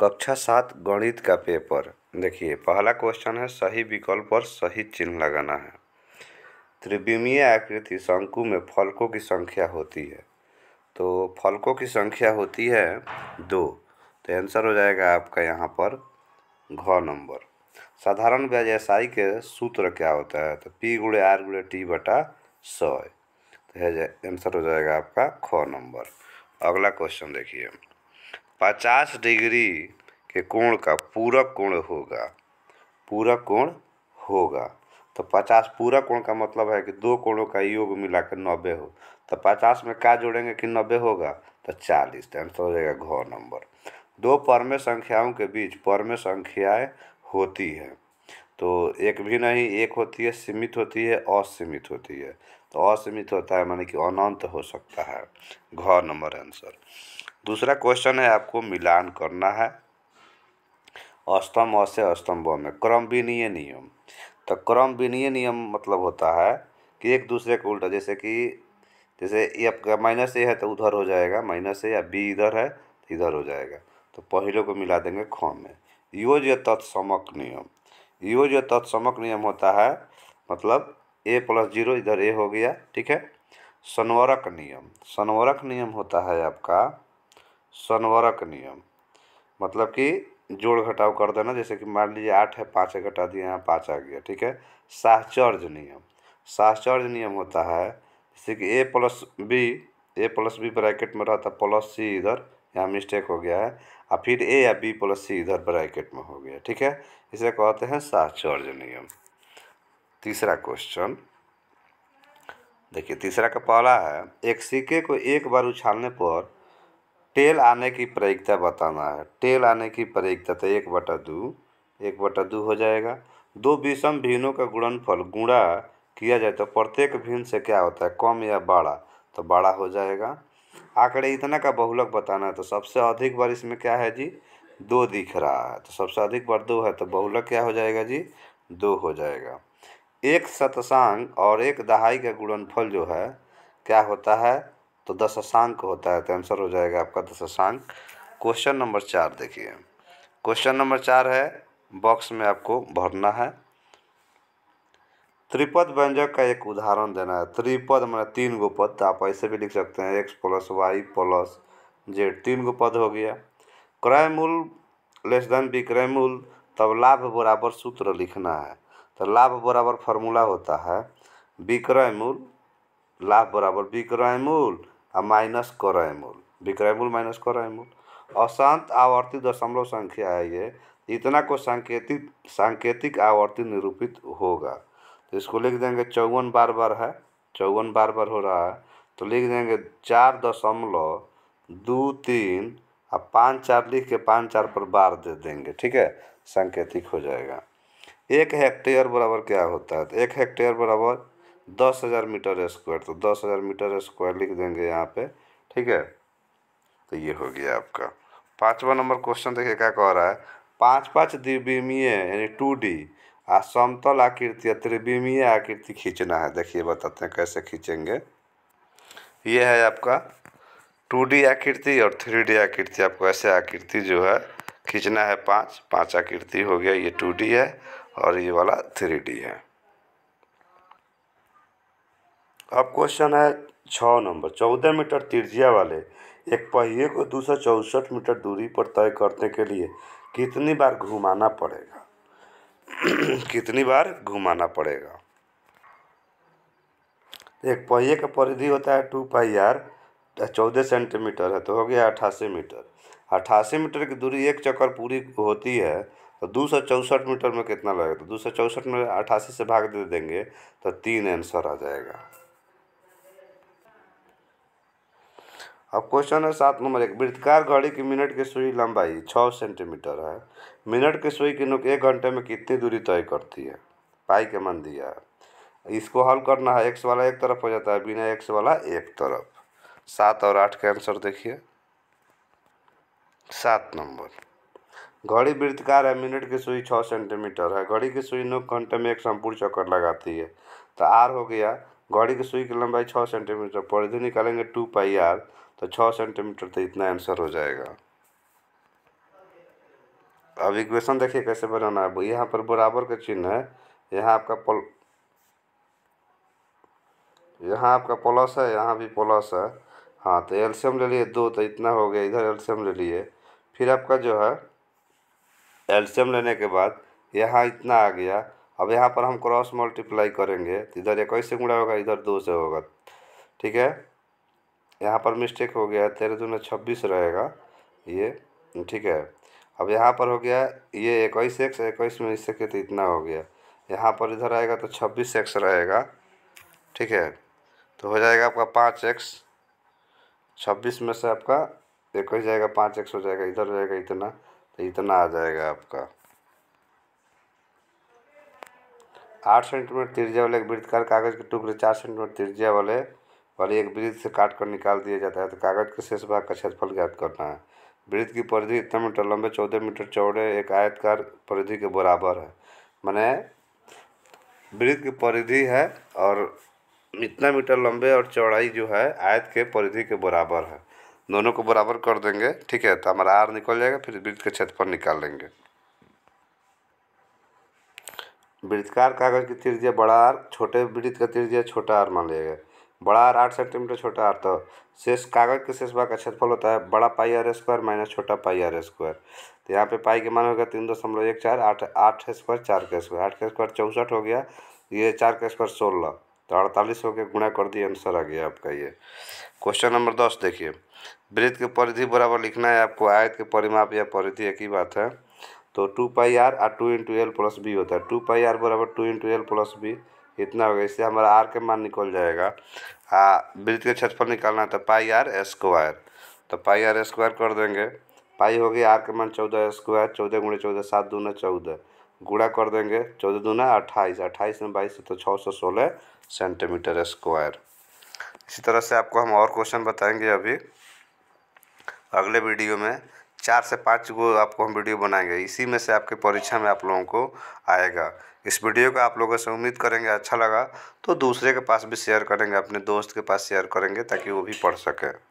कक्षा सात गणित का पेपर देखिए पहला क्वेश्चन है सही विकल्प पर सही चिन्ह लगाना है त्रिविमीय आकृति शंकु में फलकों की संख्या होती है तो फलकों की संख्या होती है दो तो आंसर हो जाएगा आपका यहाँ पर घ नंबर साधारण ब्याज एस आई के सूत्र क्या होता है तो पी गुड़े आर गुड़े टी बटा सौ तो आंसर हो जाएगा आपका ख नंबर अगला क्वेश्चन देखिए पचास डिग्री के कोण का पूरक कोण होगा पूरक कोण होगा तो पचास पूरक कोण का मतलब है कि दो कोणों का योग मिलाकर नब्बे हो तो पचास में का जोड़ेंगे कि नब्बे होगा तो चालीस तो आंसर हो जाएगा घ नंबर दो परमे संख्याओं के बीच परमे संख्याएं होती हैं तो एक भी नहीं एक होती है सीमित होती है असीमित होती है तो असीमित होता है माने कि अनंत हो सकता है घ नंबर आंसर दूसरा क्वेश्चन है आपको मिलान करना है अष्टम अ से अस्तम्भ में क्रम विनीय नियम तो क्रम विनीय नियम मतलब होता है कि एक दूसरे को उल्टा जैसे कि जैसे ये आपका माइनस ए है तो उधर हो जाएगा माइनस ए या बी इधर है तो इधर हो जाएगा तो पहले को मिला देंगे ख में योज तत्समक नियम यो जो तत्समक नियम होता है मतलब ए प्लस जीरो इधर ए हो गया ठीक है सनवरक नियम सनवरक नियम होता है आपका सनवरक नियम मतलब कि जोड़ घटाव कर देना जैसे कि मान लीजिए आठ है पाँच घटा दिए यहाँ पाँच आ गया ठीक है साहचर्ज नियम साहचर्ज नियम होता है जैसे कि A plus B A plus B bracket में रहता प्लस सी इधर यहाँ मिस्टेक हो गया है और फिर ए या बी प्लस सी इधर ब्रैकेट में हो गया ठीक है इसे कहते हैं साचर्य नियम तीसरा क्वेश्चन देखिए तीसरा का पहला है एक सिक्के को एक बार उछालने पर टेल आने की प्रयोगता बताना है टेल आने की प्रयोगता तो एक बटा दू एक बटा दू हो जाएगा दो विषम भिन्नों का गुणनफल गुणा किया जाए तो प्रत्येक भिन्न से क्या होता है कम या बड़ा तो बड़ा हो जाएगा आंकड़े इतना का बहुलक बताना है तो सबसे अधिक बार इसमें क्या है जी दो दिख रहा है तो सबसे अधिक बार दो है तो बहुलक क्या हो जाएगा जी दो हो जाएगा एक सतसांग और एक दहाई का गुणनफल जो है क्या होता है तो दशांक होता है तो आंसर हो जाएगा आपका दशांक क्वेश्चन नंबर चार देखिए क्वेश्चन नंबर चार है बॉक्स में आपको भरना है त्रिपद व्यंजक का एक उदाहरण देना है त्रिपद मैंने तीन गो पद तो आप ऐसे भी लिख सकते हैं X plus Y plus Z तीन गो पद हो गया क्रय मूल लेस देन विक्रय मूल तब लाभ बराबर सूत्र लिखना है तो लाभ बराबर फॉर्मूला होता है विक्रय मूल लाभ बराबर विक्रय मूल और माइनस क्रय मूल विक्रय मूल माइनस क्रय मूल अशांत आवर्ती दशमलव संख्या है ये इतना को सांकेतिक सांकेतिक आवर्ती निरूपित होगा तो इसको लिख देंगे चौवन बार बार है चौवन बार बार हो रहा है तो लिख देंगे चार दशमलव दो तीन और पाँच चार लिख के पाँच चार पर बार दे देंगे ठीक है सांकेतिक हो जाएगा एक हेक्टेयर बराबर क्या होता है तो एक हेक्टेयर बराबर दस हज़ार मीटर स्क्वायर तो दस हज़ार मीटर स्क्वायर लिख देंगे यहाँ पे ठीक है तो ये हो गया आपका पाँचवा नंबर क्वेश्चन देखिए क्या कह रहा है पाँच पाँच द्विविमीय यानी टू डी आ समतल आकृति या त्रिविमीय आकृति खींचना है देखिए बताते हैं कैसे खींचेंगे ये है आपका टू डी आकृति और थ्री डी आकृति आपको ऐसे आकृति जो है खींचना है पाँच पाँच आकृति हो गया ये टू डी है और ये वाला थ्री डी है अब क्वेश्चन है छः नंबर चौदह मीटर त्रिज्या वाले एक पहिए को दो सौ चौंसठ मीटर दूरी पर तय करने के लिए कितनी बार घुमाना पड़ेगा कितनी बार घुमाना पड़ेगा एक पहिए का परिधि होता है टू पाई आर चौदह सेंटीमीटर है तो हो गया अट्ठासी मीटर अट्ठासी मीटर की दूरी एक चक्कर पूरी होती है तो दो सौ चौंसठ मीटर में कितना लगेगा तो दो सौ चौंसठ में अट्ठासी से भाग दे देंगे तो तीन आंसर आ जाएगा अब क्वेश्चन है सात नंबर एक वृत्तकार घड़ी की मिनट की सुई लंबाई छः सेंटीमीटर है मिनट की सुई की नुक एक घंटे में कितनी दूरी तय करती है पाई के मन दिया है इसको हल करना है एक्स वाला एक तरफ हो जाता है बिना एक्स वाला एक तरफ सात और आठ के आंसर देखिए सात नंबर घड़ी वृत्तकार है मिनट की सुई छः सेंटीमीटर है घड़ी की सुई नुक घंटे में एक संपूर्ण चक्कर लगाती है तो आर हो गया घड़ी की सुई की लंबाई छः सेंटीमीटर परिधि निकालेंगे टू पाई आर तो छः सेंटीमीटर तो इतना आंसर हो जाएगा अब इक्वेशन देखिए कैसे बनाना है यहाँ पर बराबर का चिन्ह है यहाँ आपका पल यहाँ आपका प्लस है यहाँ भी प्लस है हाँ तो एल्शियम ले लिए दो तो इतना हो गया इधर एल्शियम ले लिए फिर आपका जो है एल्शियम लेने के बाद यहाँ इतना आ गया अब यहाँ पर हम क्रॉस मल्टीप्लाई करेंगे तो इधर इक्कीस से गुणा होगा इधर दो से होगा ठीक है यहाँ पर मिस्टेक हो गया तेरह दून छब्बीस रहेगा ये ठीक है अब यहाँ पर हो गया ये इक्कीस एक्स इक्कीस में इससे के तो इतना हो गया यहाँ पर इधर आएगा तो छब्बीस एक्स रहेगा ठीक है तो हो जाएगा आपका पाँच एक्स छब्बीस में से आपका इक्कीस जाएगा पाँच एक्स हो जाएगा इधर रहेगा इतना तो इतना आ जाएगा आपका आठ सेंटीमीटर त्रिज्या वाले एक वृत्तकार कागज के टुकड़े चार सेंटीमीटर त्रिज्या वाले वाली एक वृत्त से काट कर निकाल दिया जाता है तो कागज के शेष भाग का क्षेत्रफल ज्ञात करना है वृत्त की परिधि इतना मीटर लंबे चौदह मीटर चौड़े एक आयतकार परिधि के बराबर है मैंने वृत्त की परिधि है और इतना मीटर लंबे और चौड़ाई जो है आयत के परिधि के बराबर है दोनों को बराबर कर देंगे ठीक है तो हमारा आर निकल जाएगा फिर वृत्त का क्षेत्रफल निकाल लेंगे वृत्ताकार कागज की त्रिज्या बड़ा आर छोटे वृत्त का त्रिज्या छोटा आर मान लिया बड़ा आर आठ सेंटीमीटर छोटा आर तो शेष कागज के शेष भाग का क्षेत्रफल होता है बड़ा पाई आर स्क्वायर माइनस छोटा पाई आर स्क्वायर तो यहाँ पे पाई के मान होगा तीन दशमलव एक चार आठ आठ स्क्वायर चार का स्क्वायर आठ का स्क्वायर चौंसठ हो गया ये चार का स्क्वायर सोलह तो अड़तालीस हो गया गुणा कर दिए आंसर आ गया आपका ये क्वेश्चन नंबर दस देखिए वृत्त के परिधि बराबर लिखना है आपको आयत के परिमाप या परिधि एक ही बात है तो two pi R R two into L plus B होता है टू पाई आर बराबर two into L plus B इतना होगा इससे हमारा आर के मान निकल जाएगा आ वृत्त के क्षेत्रफल निकालना है तो पाई आर स्क्वायर तो पाई आर स्क्वायर कर देंगे पाई होगी आर के मान चौदह स्क्वायर चौदह गुणे चौदह सात दूना चौदह गुणा कर देंगे चौदह दूना अट्ठाईस अट्ठाईस में बाईस तो छः सौ सोलह सेंटीमीटर स्क्वायर इसी तरह से आपको हम और क्वेश्चन बताएंगे अभी अगले वीडियो में चार से पाँच गो आपको हम वीडियो बनाएंगे इसी में से आपके परीक्षा में आप लोगों को आएगा इस वीडियो को आप लोगों से उम्मीद करेंगे अच्छा लगा तो दूसरे के पास भी शेयर करेंगे अपने दोस्त के पास शेयर करेंगे ताकि वो भी पढ़ सकें